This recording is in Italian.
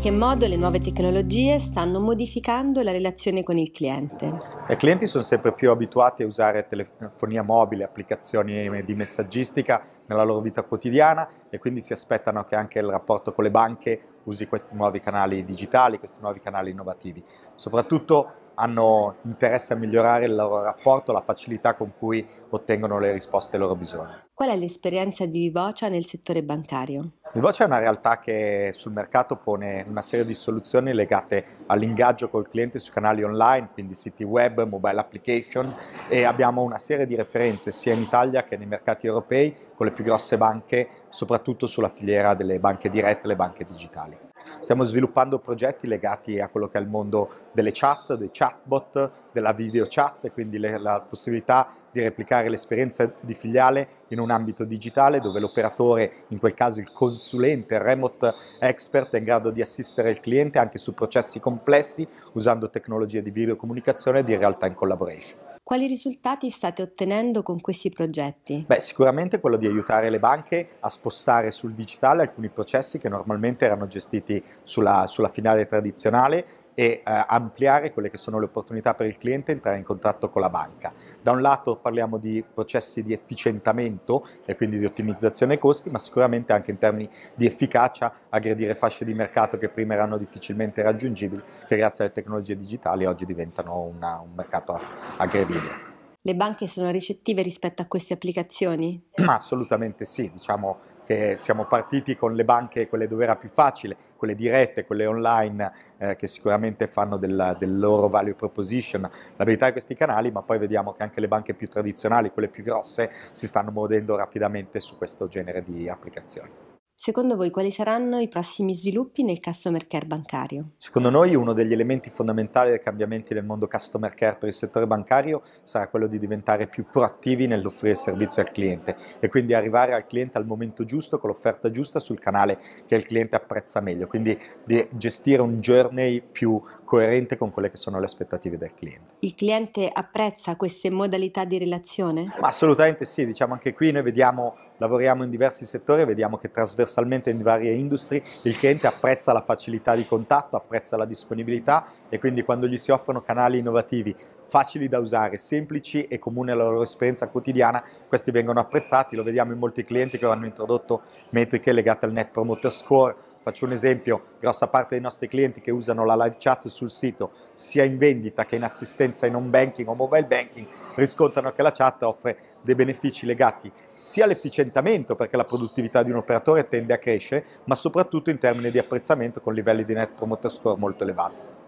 che modo le nuove tecnologie stanno modificando la relazione con il cliente. I clienti sono sempre più abituati a usare telefonia mobile, applicazioni di messaggistica nella loro vita quotidiana e quindi si aspettano che anche il rapporto con le banche usi questi nuovi canali digitali, questi nuovi canali innovativi. Soprattutto hanno interesse a migliorare il loro rapporto, la facilità con cui ottengono le risposte ai loro bisogni. Qual è l'esperienza di Vivocia nel settore bancario? Vivocia è una realtà che sul mercato pone una serie di soluzioni legate all'ingaggio col cliente su canali online, quindi siti web, mobile application e abbiamo una serie di referenze sia in Italia che nei mercati europei con le più grosse banche, soprattutto sulla filiera delle banche dirette, le banche digitali. Stiamo sviluppando progetti legati a quello che è il mondo delle chat, dei chatbot, della video chat, quindi le, la possibilità di replicare l'esperienza di filiale in un ambito digitale dove l'operatore, in quel caso il consulente, il remote expert, è in grado di assistere il cliente anche su processi complessi usando tecnologie di videocomunicazione e di realtà in collaboration. Quali risultati state ottenendo con questi progetti? Beh, sicuramente quello di aiutare le banche a spostare sul digitale alcuni processi che normalmente erano gestiti sulla, sulla finale tradizionale e eh, ampliare quelle che sono le opportunità per il cliente entrare in contatto con la banca. Da un lato parliamo di processi di efficientamento e quindi di ottimizzazione costi, ma sicuramente anche in termini di efficacia aggredire fasce di mercato che prima erano difficilmente raggiungibili, che grazie alle tecnologie digitali oggi diventano una, un mercato aggredibile. Le banche sono ricettive rispetto a queste applicazioni? Ma assolutamente sì, diciamo che siamo partiti con le banche, quelle dove era più facile, quelle dirette, quelle online, eh, che sicuramente fanno della, del loro value proposition, l'abilità di questi canali, ma poi vediamo che anche le banche più tradizionali, quelle più grosse, si stanno muovendo rapidamente su questo genere di applicazioni. Secondo voi quali saranno i prossimi sviluppi nel customer care bancario? Secondo noi uno degli elementi fondamentali dei cambiamenti nel mondo customer care per il settore bancario sarà quello di diventare più proattivi nell'offrire servizio al cliente e quindi arrivare al cliente al momento giusto con l'offerta giusta sul canale che il cliente apprezza meglio, quindi di gestire un journey più coerente con quelle che sono le aspettative del cliente. Il cliente apprezza queste modalità di relazione? Ma assolutamente sì, diciamo anche qui noi vediamo lavoriamo in diversi settori e vediamo che trasversalmente in varie industrie il cliente apprezza la facilità di contatto, apprezza la disponibilità e quindi quando gli si offrono canali innovativi facili da usare, semplici e comuni alla loro esperienza quotidiana, questi vengono apprezzati, lo vediamo in molti clienti che hanno introdotto metriche legate al Net Promoter Score, Faccio un esempio, grossa parte dei nostri clienti che usano la live chat sul sito, sia in vendita che in assistenza in home banking o mobile banking, riscontrano che la chat offre dei benefici legati sia all'efficientamento, perché la produttività di un operatore tende a crescere, ma soprattutto in termini di apprezzamento con livelli di net promoter score molto elevati.